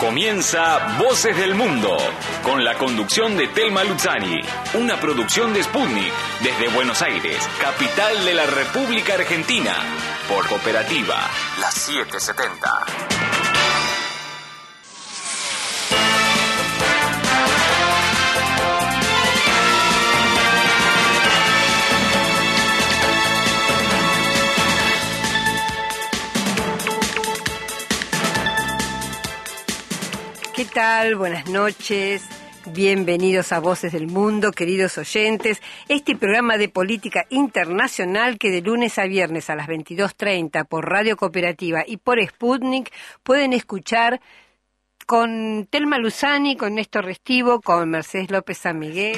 Comienza Voces del Mundo, con la conducción de Telma Luzzani, una producción de Sputnik, desde Buenos Aires, capital de la República Argentina, por Cooperativa La 770. ¿Qué tal? Buenas noches. Bienvenidos a Voces del Mundo, queridos oyentes. Este programa de política internacional que de lunes a viernes a las 22.30 por Radio Cooperativa y por Sputnik pueden escuchar con Telma Luzani, con Néstor Restivo, con Mercedes López San Miguel.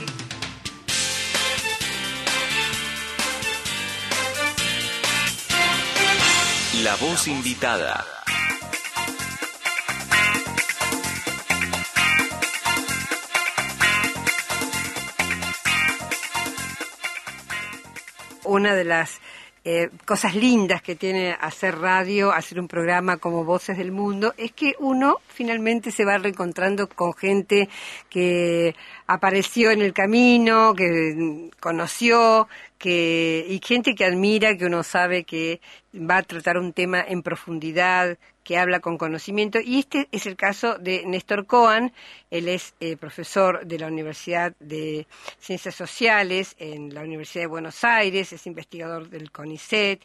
La voz invitada. una de las eh, cosas lindas que tiene hacer radio, hacer un programa como Voces del Mundo, es que uno finalmente se va reencontrando con gente que apareció en el camino, que conoció, y gente que admira, que uno sabe que va a tratar un tema en profundidad, que habla con conocimiento. Y este es el caso de Néstor Cohen. Él es eh, profesor de la Universidad de Ciencias Sociales en la Universidad de Buenos Aires, es investigador del CONICET,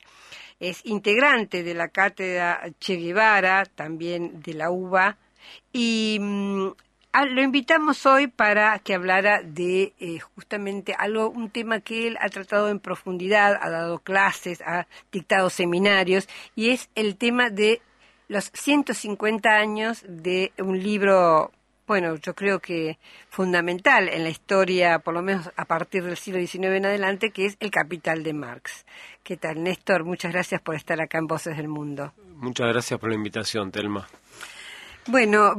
es integrante de la cátedra Che Guevara, también de la UBA. Y mm, Ah, lo invitamos hoy para que hablara de eh, justamente algo, un tema que él ha tratado en profundidad, ha dado clases, ha dictado seminarios, y es el tema de los 150 años de un libro, bueno, yo creo que fundamental en la historia, por lo menos a partir del siglo XIX en adelante, que es El Capital de Marx. ¿Qué tal, Néstor? Muchas gracias por estar acá en Voces del Mundo. Muchas gracias por la invitación, Telma. Bueno,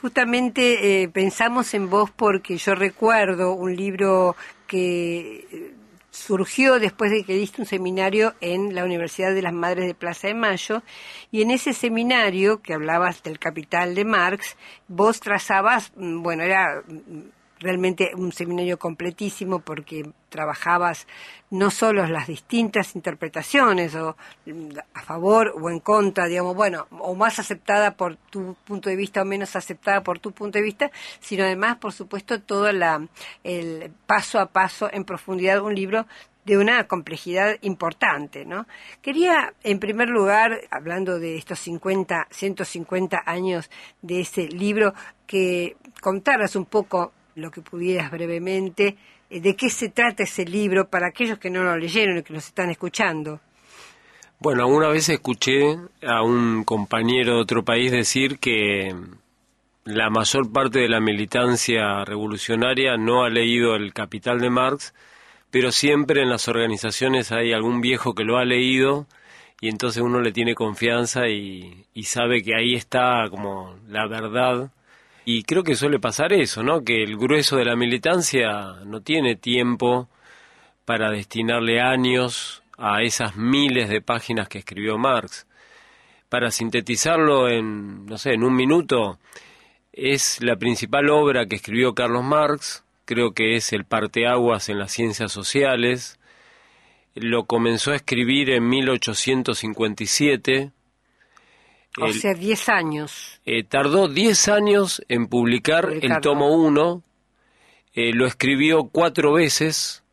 justamente eh, pensamos en vos porque yo recuerdo un libro que eh, surgió después de que diste un seminario en la Universidad de las Madres de Plaza de Mayo, y en ese seminario que hablabas del capital de Marx, vos trazabas, mm, bueno, era mm, realmente un seminario completísimo porque trabajabas no solo las distintas interpretaciones o a favor o en contra, digamos, bueno, o más aceptada por tu punto de vista o menos aceptada por tu punto de vista, sino además, por supuesto, todo el paso a paso en profundidad de un libro de una complejidad importante, ¿no? Quería, en primer lugar, hablando de estos 50, 150 años de ese libro, que contaras un poco lo que pudieras brevemente, eh, de qué se trata ese libro para aquellos que no lo leyeron y que nos están escuchando. Bueno, alguna vez escuché a un compañero de otro país decir que la mayor parte de la militancia revolucionaria no ha leído El Capital de Marx, pero siempre en las organizaciones hay algún viejo que lo ha leído y entonces uno le tiene confianza y, y sabe que ahí está como la verdad y creo que suele pasar eso, ¿no? Que el grueso de la militancia no tiene tiempo para destinarle años a esas miles de páginas que escribió Marx. Para sintetizarlo en, no sé, en un minuto, es la principal obra que escribió Carlos Marx, creo que es el parteaguas en las ciencias sociales. Lo comenzó a escribir en 1857 o sea, 10 años. Eh, tardó 10 años en publicar el tomo 1, eh, lo escribió cuatro veces,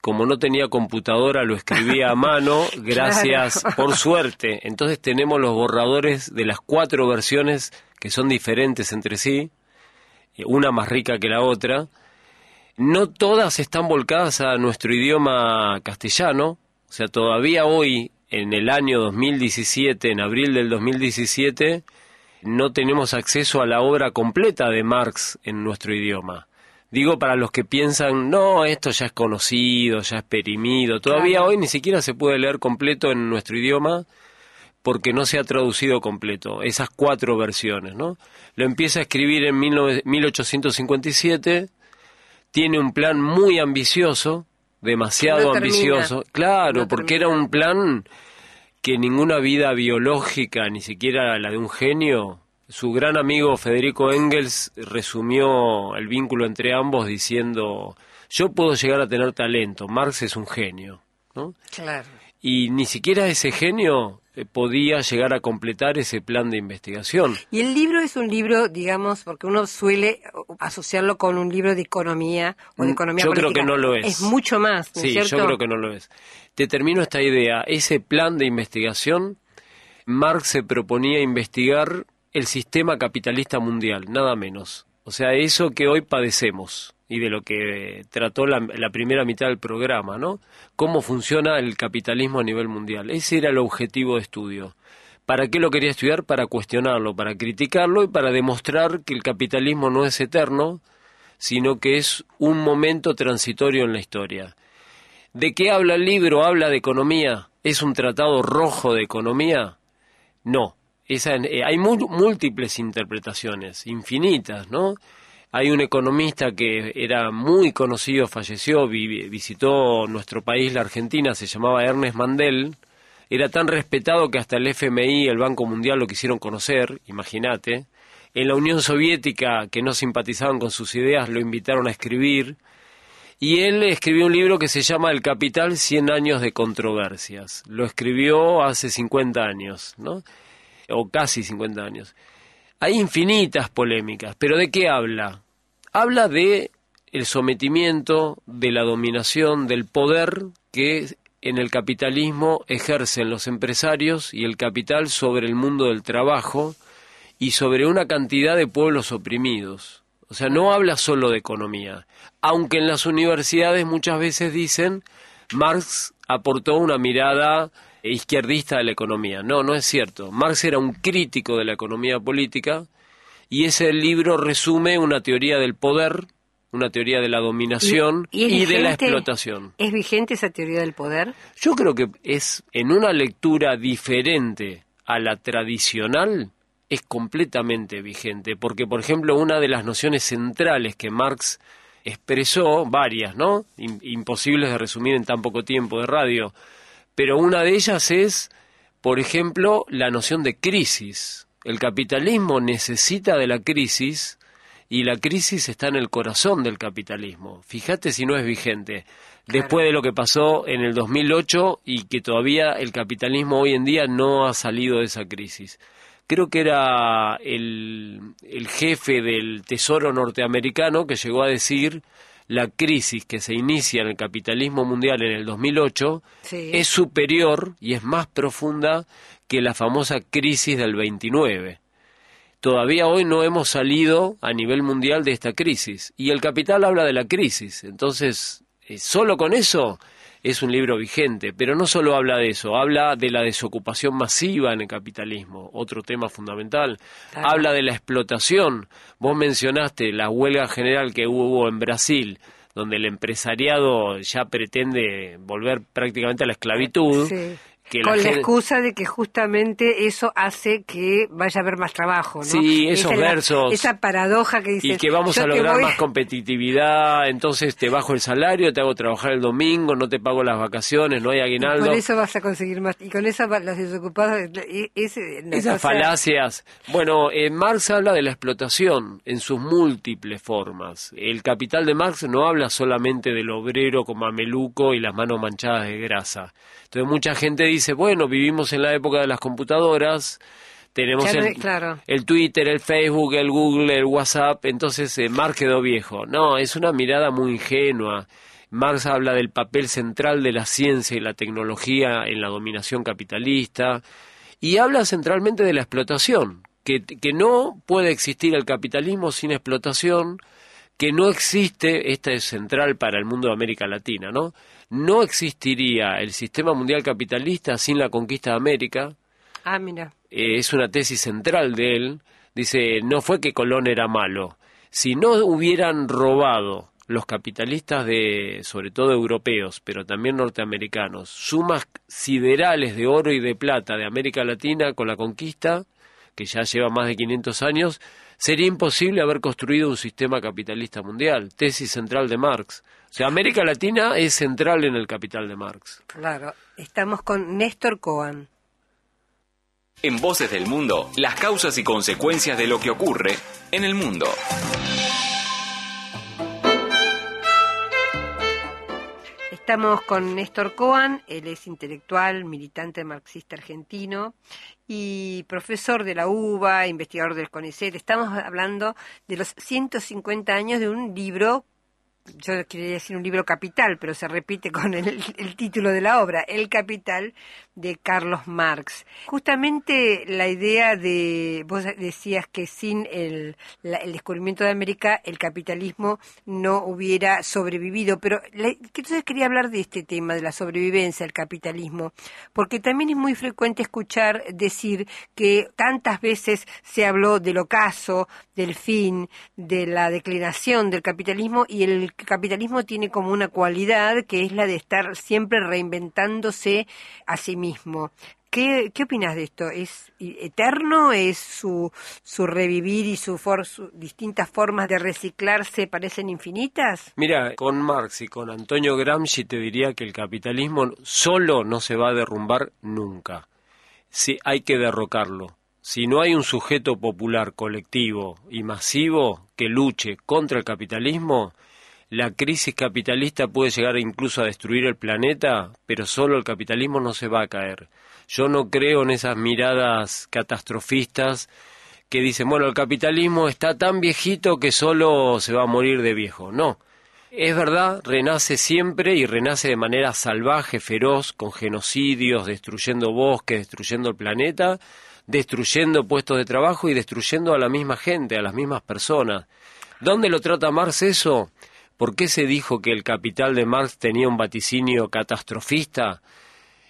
como no tenía computadora lo escribía a mano, gracias por suerte. Entonces tenemos los borradores de las cuatro versiones que son diferentes entre sí, eh, una más rica que la otra. No todas están volcadas a nuestro idioma castellano, o sea, todavía hoy en el año 2017, en abril del 2017, no tenemos acceso a la obra completa de Marx en nuestro idioma. Digo para los que piensan, no, esto ya es conocido, ya es perimido, todavía hoy ni siquiera se puede leer completo en nuestro idioma porque no se ha traducido completo, esas cuatro versiones, ¿no? Lo empieza a escribir en 1857, tiene un plan muy ambicioso, demasiado ambicioso. Claro, porque era un plan que ninguna vida biológica, ni siquiera la de un genio, su gran amigo Federico Engels resumió el vínculo entre ambos diciendo, yo puedo llegar a tener talento, Marx es un genio. Y ni siquiera ese genio eh, podía llegar a completar ese plan de investigación. Y el libro es un libro, digamos, porque uno suele asociarlo con un libro de economía o de mm, economía Yo creo que no lo es. Es mucho más, sí, yo creo que no lo es. Te termino esta idea. Ese plan de investigación, Marx se proponía investigar el sistema capitalista mundial, nada menos. O sea, eso que hoy padecemos y de lo que trató la, primera mitad del programa, ¿no? Cómo funciona el capitalismo a nivel mundial. Ese era el objetivo de estudio. ¿Para qué lo quería estudiar? Para cuestionarlo, para criticarlo y para demostrar que el capitalismo no es eterno, sino que es un momento transitorio en la historia. ¿De qué habla el libro? ¿Habla de economía? ¿Es un tratado rojo de economía? No. Eh, hay múltiples interpretaciones, infinitas, ¿no? Hay un economista que era muy conocido, falleció, visitó nuestro país, la Argentina, se llamaba Ernest Mandel. Era tan respetado que hasta el FMI, el Banco Mundial, lo quisieron conocer, imagínate. En la Unión Soviética, que no simpatizaban con sus ideas, lo invitaron a escribir. Y él escribió un libro que se llama El Capital, 100 años de controversias. Lo escribió hace 50 años, ¿no? O casi 50 años. Hay infinitas polémicas, pero ¿de qué habla? Habla de el sometimiento, de la dominación, del poder que en el capitalismo ejercen los empresarios y el capital sobre el mundo del trabajo y sobre una cantidad de pueblos oprimidos. O sea, no habla solo de economía, aunque en las universidades muchas veces dicen Marx aportó una mirada e izquierdista de la economía. No, no es cierto. Marx era un crítico de la economía política y ese libro resume una teoría del poder, una teoría de la dominación y, de la explotación. ¿Es vigente esa teoría del poder? Yo creo que es en una lectura diferente a la tradicional es completamente vigente, porque por ejemplo una de las nociones centrales que Marx expresó, varias, ¿no? Imposibles de resumir en tan poco tiempo de radio, pero una de ellas es, por ejemplo, la noción de crisis. El capitalismo necesita de la crisis y la crisis está en el corazón del capitalismo. Fíjate si no es vigente. Después de lo que pasó en el 2008 y que todavía el capitalismo hoy en día no ha salido de esa crisis. Creo que era el jefe del Tesoro norteamericano que llegó a decir la crisis que se inicia en el capitalismo mundial en el 2008 es superior y es más profunda que la famosa crisis del 29. Todavía hoy no hemos salido a nivel mundial de esta crisis y el capital habla de la crisis. Entonces, eh, solo con eso es un libro vigente, pero no solo habla de eso, habla de la desocupación masiva en el capitalismo, otro tema fundamental, habla de la explotación, vos mencionaste la huelga general que hubo en Brasil, donde el empresariado ya pretende volver prácticamente a la esclavitud. Con la excusa de que justamente eso hace que vaya a haber más trabajo, ¿no? Sí, esos versos. esa paradoja que dice, Y que vamos a lograr más competitividad, entonces te bajo el salario, te hago trabajar el domingo, no te pago las vacaciones, no hay aguinaldo. con eso vas a conseguir más. Y con eso las desocupados... E, Esas falacias. Bueno, eh, Marx habla de la explotación en sus múltiples formas. El capital de Marx no habla solamente del obrero como mameluco y las manos manchadas de grasa. Entonces mucha gente dice, bueno, vivimos en la época de las computadoras, tenemos el, Twitter, el Facebook, el Google, el WhatsApp, entonces eh, Marx quedó viejo. No, es una mirada muy ingenua. Marx habla del papel central de la ciencia y la tecnología en la dominación capitalista y habla centralmente de la explotación, que, que no puede existir el capitalismo sin explotación, que no existe, esta es central para el mundo de América Latina, ¿no? no existiría el sistema mundial capitalista sin la conquista de América. Ah, mira. Eh, es una tesis central de él. Dice, no fue que Colón era malo. Si no hubieran robado los capitalistas de, sobre todo europeos, pero también norteamericanos, sumas siderales de oro y de plata de América Latina con la conquista, que ya lleva más de 500 años, sería imposible haber construido un sistema capitalista mundial, tesis central de Marx. O sea, América Latina es central en el capital de Marx. Claro, estamos con Néstor Cohen. En Voces del Mundo, las causas y consecuencias de lo que ocurre en el mundo. Estamos con Néstor Coan, él es intelectual, militante marxista argentino y profesor de la UBA, investigador del CONICET. Estamos hablando de los 150 años de un libro yo quería decir un libro capital, pero se repite con el, título de la obra, El Capital de Carlos Marx. Justamente la idea de, vos decías que sin el, descubrimiento de América el capitalismo no hubiera sobrevivido, pero entonces quería hablar de este tema, de la sobrevivencia del capitalismo, porque también es muy frecuente escuchar decir que tantas veces se habló del ocaso, del fin, de la declinación del capitalismo y el capitalismo tiene como una cualidad que es la de estar siempre reinventándose a sí mismo. ¿Qué, opinas de esto? ¿Es eterno? ¿Es su, revivir y su, distintas formas de reciclarse parecen infinitas? Mira, con Marx y con Antonio Gramsci te diría que el capitalismo solo no se va a derrumbar nunca. Si hay que derrocarlo. Si no hay un sujeto popular, colectivo y masivo que luche contra el capitalismo, la crisis capitalista puede llegar incluso a destruir el planeta, pero solo el capitalismo no se va a caer. Yo no creo en esas miradas catastrofistas que dicen, bueno, el capitalismo está tan viejito que solo se va a morir de viejo. No, es verdad, renace siempre y renace de manera salvaje, feroz, con genocidios, destruyendo bosques, destruyendo el planeta, destruyendo puestos de trabajo y destruyendo a la misma gente, a las mismas personas. ¿Dónde lo trata Marx eso? ¿Por qué se dijo que el capital de Marx tenía un vaticinio catastrofista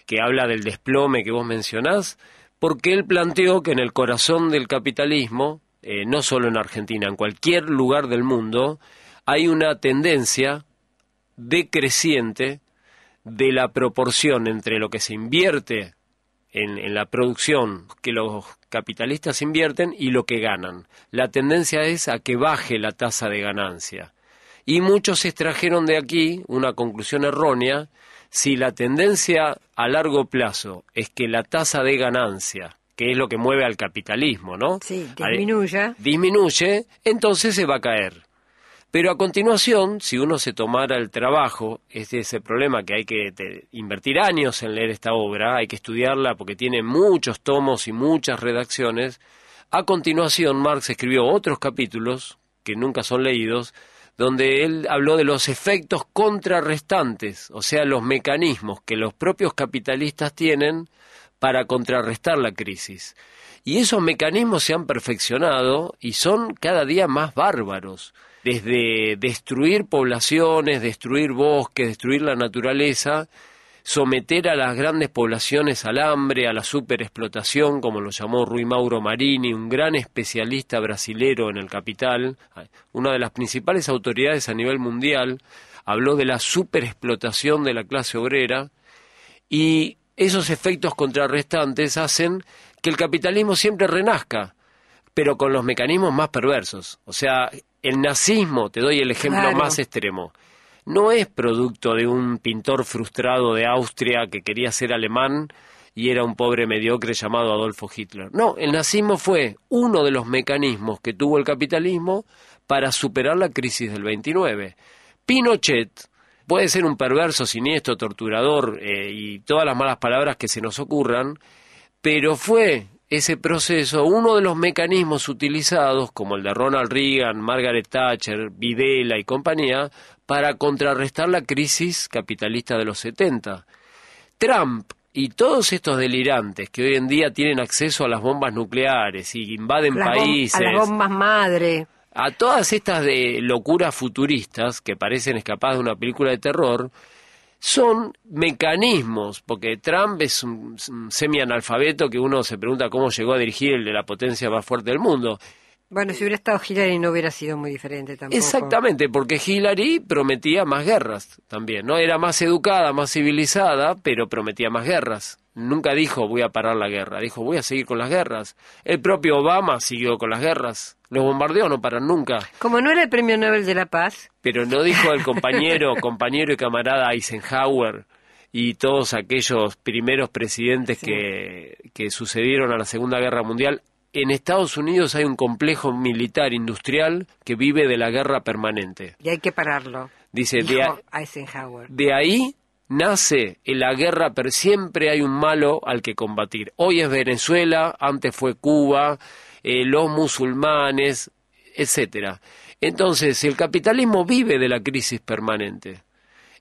que habla del desplome que vos mencionás? Porque él planteó que en el corazón del capitalismo, eh, no solo en Argentina, en cualquier lugar del mundo, hay una tendencia decreciente de la proporción entre lo que se invierte en, la producción que los capitalistas invierten y lo que ganan. La tendencia es a que baje la tasa de ganancia y muchos extrajeron de aquí una conclusión errónea, si la tendencia a largo plazo es que la tasa de ganancia, que es lo que mueve al capitalismo, ¿no? Sí, Disminuye, entonces se va a caer. Pero a continuación, si uno se tomara el trabajo, este es el problema que hay que invertir años en leer esta obra, hay que estudiarla porque tiene muchos tomos y muchas redacciones, a continuación Marx escribió otros capítulos que nunca son leídos, donde él habló de los efectos contrarrestantes, o sea, los mecanismos que los propios capitalistas tienen para contrarrestar la crisis. Y esos mecanismos se han perfeccionado y son cada día más bárbaros, desde destruir poblaciones, destruir bosques, destruir la naturaleza, someter a las grandes poblaciones al hambre, a la superexplotación, como lo llamó Rui Mauro Marini, un gran especialista brasilero en el capital, una de las principales autoridades a nivel mundial, habló de la superexplotación de la clase obrera y esos efectos contrarrestantes hacen que el capitalismo siempre renazca, pero con los mecanismos más perversos. O sea, el nazismo, te doy el ejemplo más extremo, no es producto de un pintor frustrado de Austria que quería ser alemán y era un pobre mediocre llamado Adolfo Hitler. No, el nazismo fue uno de los mecanismos que tuvo el capitalismo para superar la crisis del 29. Pinochet puede ser un perverso, siniestro, torturador eh, y todas las malas palabras que se nos ocurran, pero fue ese proceso uno de los mecanismos utilizados, como el de Ronald Reagan, Margaret Thatcher, Videla y compañía, para contrarrestar la crisis capitalista de los 70. Trump y todos estos delirantes que hoy en día tienen acceso a las bombas nucleares y invaden países. A bombas madre. A todas estas de locuras futuristas que parecen escapadas de una película de terror, son mecanismos, porque Trump es un semianalfabeto que uno se pregunta cómo llegó a dirigir el de la potencia más fuerte del mundo. Bueno, si hubiera estado Hillary no hubiera sido muy diferente tampoco. Exactamente, porque Hillary prometía más guerras también, ¿no? Era más educada, más civilizada, pero prometía más guerras. Nunca dijo voy a parar la guerra, dijo voy a seguir con las guerras. El propio Obama siguió con las guerras. Los bombardeó, no paran nunca. Como no era el premio Nobel de la Paz. Pero no dijo el compañero, compañero y camarada Eisenhower y todos aquellos primeros presidentes que, que sucedieron a la Segunda Guerra Mundial, en Estados Unidos hay un complejo militar industrial que vive de la guerra permanente. Y hay que pararlo. Dice, Eisenhower. de ahí nace la guerra, pero siempre hay un malo al que combatir. Hoy es Venezuela, antes fue Cuba, eh, los musulmanes, etcétera. Entonces, el capitalismo vive de la crisis permanente.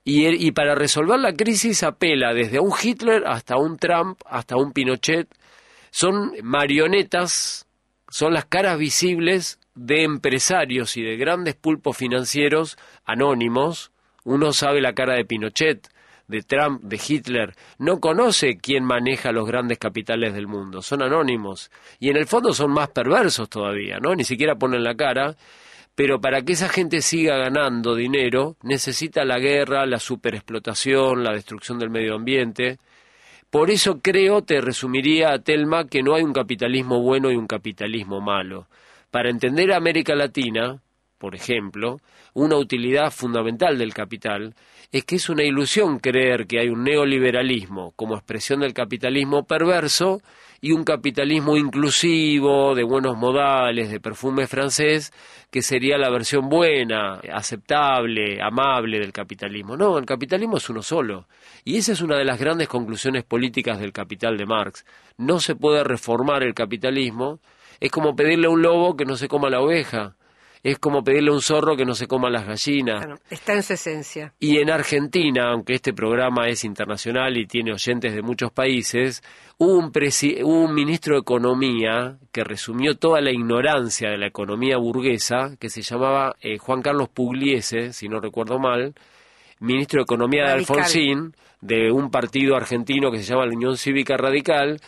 Y, y para resolver la crisis apela desde un Hitler hasta un Trump, hasta un Pinochet, son marionetas, son las caras visibles de empresarios y de grandes pulpos financieros anónimos. Uno sabe la cara de Pinochet, de Trump, de Hitler. No conoce quién maneja los grandes capitales del mundo. Son anónimos. Y en el fondo son más perversos todavía, ¿no? Ni siquiera ponen la cara. Pero para que esa gente siga ganando dinero, necesita la guerra, la superexplotación, la destrucción del medio ambiente. Por eso creo, te resumiría a Telma, que no hay un capitalismo bueno y un capitalismo malo. Para entender a América Latina, por ejemplo, una utilidad fundamental del capital es que es una ilusión creer que hay un neoliberalismo como expresión del capitalismo perverso y un capitalismo inclusivo, de buenos modales, de perfume francés, que sería la versión buena, aceptable, amable del capitalismo. No, el capitalismo es uno solo. Y esa es una de las grandes conclusiones políticas del capital de Marx. No se puede reformar el capitalismo. Es como pedirle a un lobo que no se coma la oveja es como pedirle a un zorro que no se coma las gallinas. está en su esencia. Y en Argentina, aunque este programa es internacional y tiene oyentes de muchos países, hubo un, ministro de Economía que resumió toda la ignorancia de la economía burguesa, que se llamaba eh, Juan Carlos Pugliese, si no recuerdo mal, ministro de Economía de Alfonsín, de un partido argentino que se llama la Unión Cívica Radical,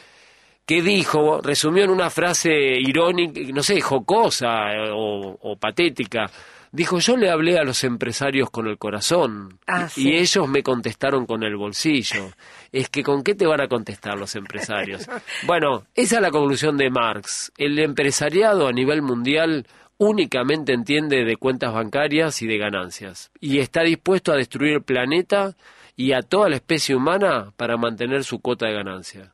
que dijo, resumió en una frase irónica, no sé, jocosa eh, o, patética, dijo, yo le hablé a los empresarios con el corazón ah, y, ellos me contestaron con el bolsillo. Es que con qué te van a contestar los empresarios. bueno, esa es la conclusión de Marx. El empresariado a nivel mundial únicamente entiende de cuentas bancarias y de ganancias y está dispuesto a destruir el planeta y a toda la especie humana para mantener su cuota de ganancia.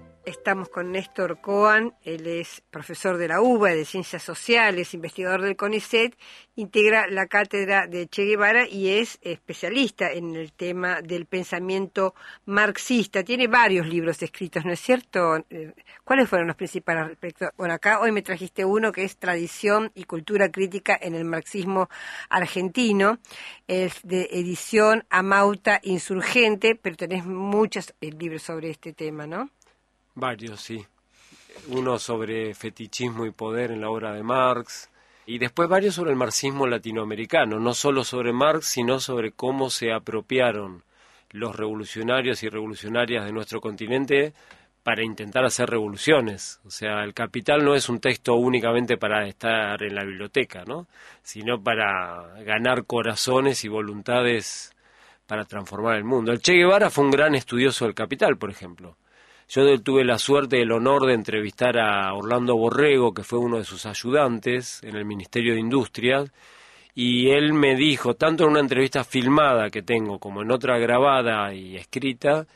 Estamos con Néstor Coan, él es profesor de la UBA de Ciencias Sociales, investigador del CONICET, integra la cátedra de Che Guevara y es especialista en el tema del pensamiento marxista. Tiene varios libros escritos, ¿no es cierto? Eh, ¿Cuáles fueron los principales respecto? Bueno, acá hoy me trajiste uno que es Tradición y Cultura Crítica en el Marxismo Argentino, es de edición Amauta Insurgente, pero tenés muchos eh, libros sobre este tema, ¿no? Varios, sí. Uno sobre fetichismo y poder en la obra de Marx, y después varios sobre el marxismo latinoamericano, no solo sobre Marx, sino sobre cómo se apropiaron los revolucionarios y revolucionarias de nuestro continente para intentar hacer revoluciones. O sea, El Capital no es un texto únicamente para estar en la biblioteca, ¿no? sino para ganar corazones y voluntades para transformar el mundo. El Che Guevara fue un gran estudioso del Capital, por ejemplo. Yo tuve la suerte, y el honor de entrevistar a Orlando Borrego, que fue uno de sus ayudantes en el Ministerio de Industria, y él me dijo, tanto en una entrevista filmada que tengo como en otra grabada y escrita,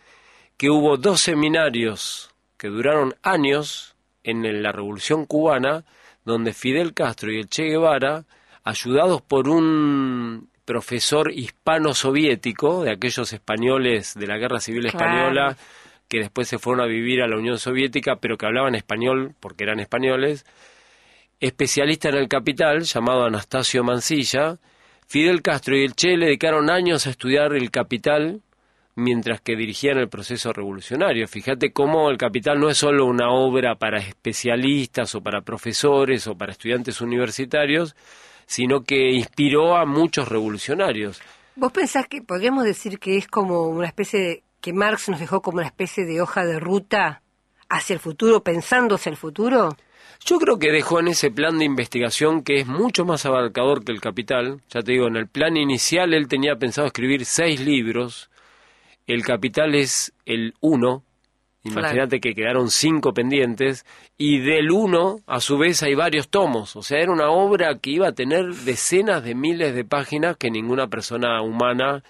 que hubo dos seminarios que duraron años en la Revolución cubana, donde Fidel Castro y el Che Guevara, ayudados por un profesor hispano-soviético, de aquellos españoles de la Guerra Civil Española, que después se fueron a vivir a la Unión Soviética, pero que hablaban español porque eran españoles, especialista en el capital, llamado Anastasio Mancilla, Fidel Castro y el Che le dedicaron años a estudiar el capital mientras que dirigían el proceso revolucionario. Fíjate cómo el capital no es solo una obra para especialistas o para profesores o para estudiantes universitarios, sino que inspiró a muchos revolucionarios. ¿Vos pensás que podríamos decir que es como una especie de que Marx nos dejó como una especie de hoja de ruta hacia el futuro, pensando hacia el futuro? Yo creo que dejó en ese plan de investigación que es mucho más abarcador que el Capital. Ya te digo, en el plan inicial él tenía pensado escribir seis libros. El Capital es el uno. Imagínate que quedaron cinco pendientes. Y del uno, a su vez, hay varios tomos. O sea, era una obra que iba a tener decenas de miles de páginas que ninguna persona humana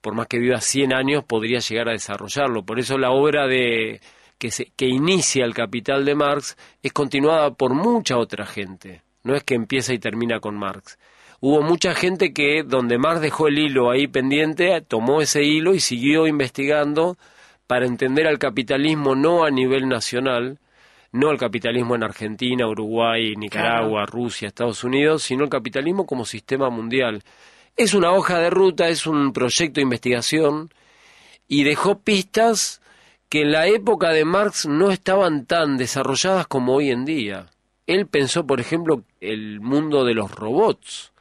por más que viva 100 años, podría llegar a desarrollarlo. Por eso la obra de, que, que inicia el Capital de Marx es continuada por mucha otra gente. No es que empieza y termina con Marx. Hubo mucha gente que donde Marx dejó el hilo ahí pendiente, tomó ese hilo y siguió investigando para entender al capitalismo no a nivel nacional, no al capitalismo en Argentina, Uruguay, Nicaragua, Rusia, Estados Unidos, sino el capitalismo como sistema mundial. Es una hoja de ruta, es un proyecto de investigación y dejó pistas que en la época de Marx no estaban tan desarrolladas como hoy en día. Él pensó, por ejemplo, el mundo de los robots,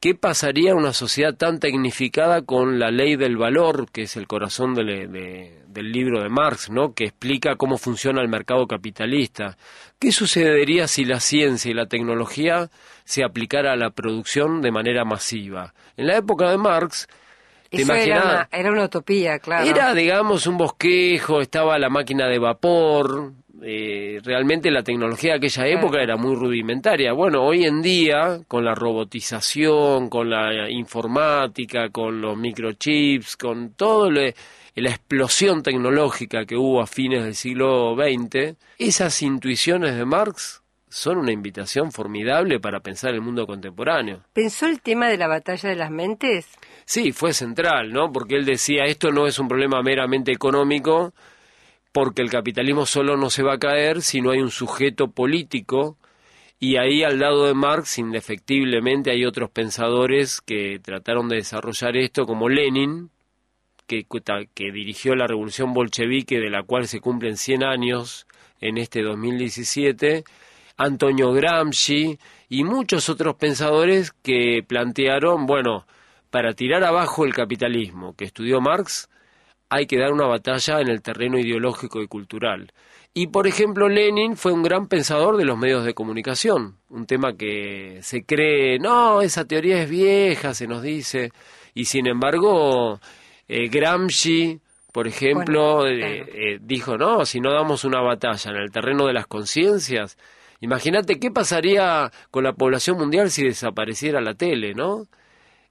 ¿Qué pasaría en una sociedad tan tecnificada con la ley del valor, que es el corazón del libro de Marx, ¿no? que explica cómo funciona el mercado capitalista? ¿Qué sucedería si la ciencia y la tecnología se aplicara a la producción de manera masiva? En la época de Marx, ¿Te era, era una, utopía, claro. Era, digamos, un bosquejo, estaba la máquina de vapor, eh, realmente la tecnología de aquella época era muy rudimentaria. Bueno, hoy en día, con la robotización, con la informática, con los microchips, con todo la explosión tecnológica que hubo a fines del siglo XX, esas intuiciones de Marx son una invitación formidable para pensar el mundo contemporáneo. ¿Pensó el tema de la batalla de las mentes? Sí, fue central, ¿no? Porque él decía, esto no es un problema meramente económico, porque el capitalismo solo no se va a caer si no hay un sujeto político y ahí al lado de Marx indefectiblemente hay otros pensadores que trataron de desarrollar esto como Lenin que, dirigió la revolución bolchevique de la cual se cumplen 100 años en este 2017 Antonio Gramsci y muchos otros pensadores que plantearon bueno para tirar abajo el capitalismo que estudió Marx hay que dar una batalla en el terreno ideológico y cultural. Y, por ejemplo, Lenin fue un gran pensador de los medios de comunicación, un tema que se cree, no, esa teoría es vieja, se nos dice, y sin embargo, eh, Gramsci, por ejemplo, eh, eh, dijo, no, si no damos una batalla en el terreno de las conciencias, imagínate qué pasaría con la población mundial si desapareciera la tele, ¿no?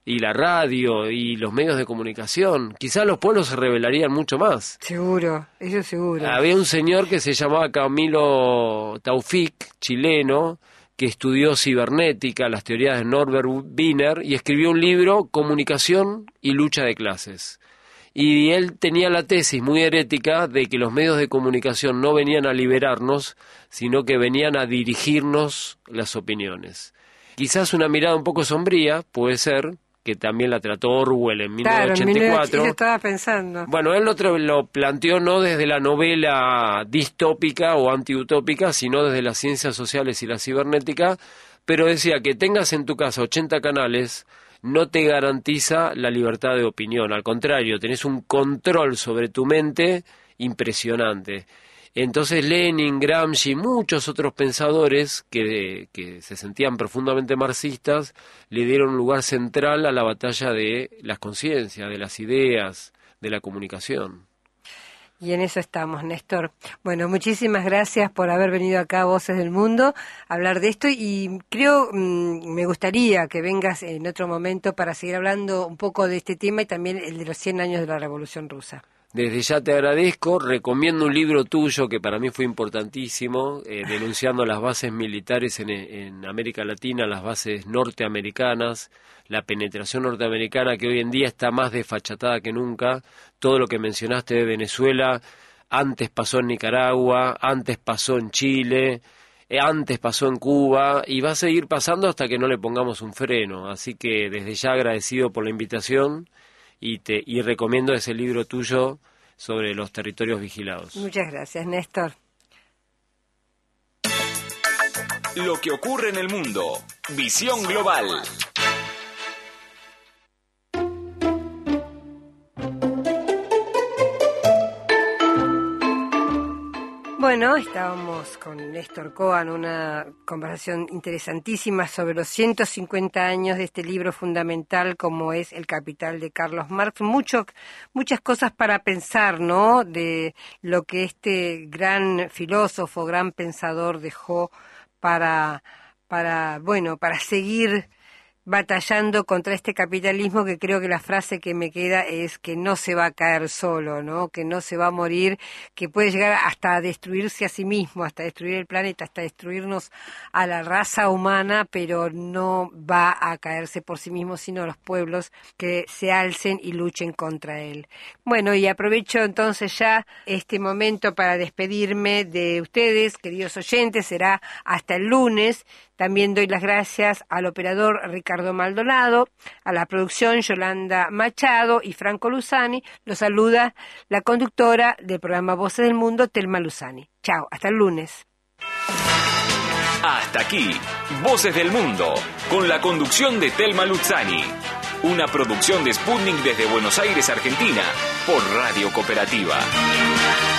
y la radio y los medios de comunicación, quizás los pueblos se revelarían mucho más. Seguro, eso seguro. Había un señor que se llamaba Camilo Taufik, chileno, que estudió cibernética, las teorías de Norbert Wiener y escribió un libro Comunicación y lucha de clases. Y él tenía la tesis muy herética de que los medios de comunicación no venían a liberarnos, sino que venían a dirigirnos las opiniones. Quizás una mirada un poco sombría, puede ser, que también la trató Orwell en 1984. estaba pensando. Bueno, él lo, lo planteó no desde la novela distópica o antiutópica, sino desde las ciencias sociales y la cibernética, pero decía que tengas en tu casa 80 canales no te garantiza la libertad de opinión, al contrario, tenés un control sobre tu mente impresionante. Entonces Lenin, Gramsci, y muchos otros pensadores que, que, se sentían profundamente marxistas le dieron un lugar central a la batalla de las conciencias, de las ideas, de la comunicación. Y en eso estamos, Néstor. Bueno, muchísimas gracias por haber venido acá a Voces del Mundo a hablar de esto y creo, mm, me gustaría que vengas en otro momento para seguir hablando un poco de este tema y también el de los 100 años de la Revolución Rusa. Desde ya te agradezco, recomiendo un libro tuyo que para mí fue importantísimo, eh, denunciando las bases militares en, América Latina, las bases norteamericanas, la penetración norteamericana que hoy en día está más desfachatada que nunca, todo lo que mencionaste de Venezuela, antes pasó en Nicaragua, antes pasó en Chile, eh, antes pasó en Cuba y va a seguir pasando hasta que no le pongamos un freno. Así que desde ya agradecido por la invitación y, te, y recomiendo ese libro tuyo sobre los territorios vigilados. Muchas gracias, Néstor. Lo que ocurre en el mundo. Visión global. Bueno, estábamos con Néstor Coan, una conversación interesantísima sobre los 150 años de este libro fundamental como es El Capital de Carlos Marx. muchas cosas para pensar, ¿no? De lo que este gran filósofo, gran pensador dejó para bueno, para seguir batallando contra este capitalismo que creo que la frase que me queda es que no se va a caer solo, ¿no? Que no se va a morir, que puede llegar hasta destruirse a sí mismo, hasta destruir el planeta, hasta destruirnos a la raza humana, pero no va a caerse por sí mismo, sino los pueblos que se alcen y luchen contra él. Bueno, y aprovecho entonces ya este momento para despedirme de ustedes, queridos oyentes, será hasta el lunes también doy las gracias al operador Ricardo Maldonado, a la producción Yolanda Machado y Franco Luzani. Los saluda la conductora del programa Voces del Mundo, Telma Luzani. Chao, hasta el lunes. Hasta aquí, Voces del Mundo, con la conducción de Telma Luzani. Una producción de Sputnik desde Buenos Aires, Argentina, por Radio Cooperativa.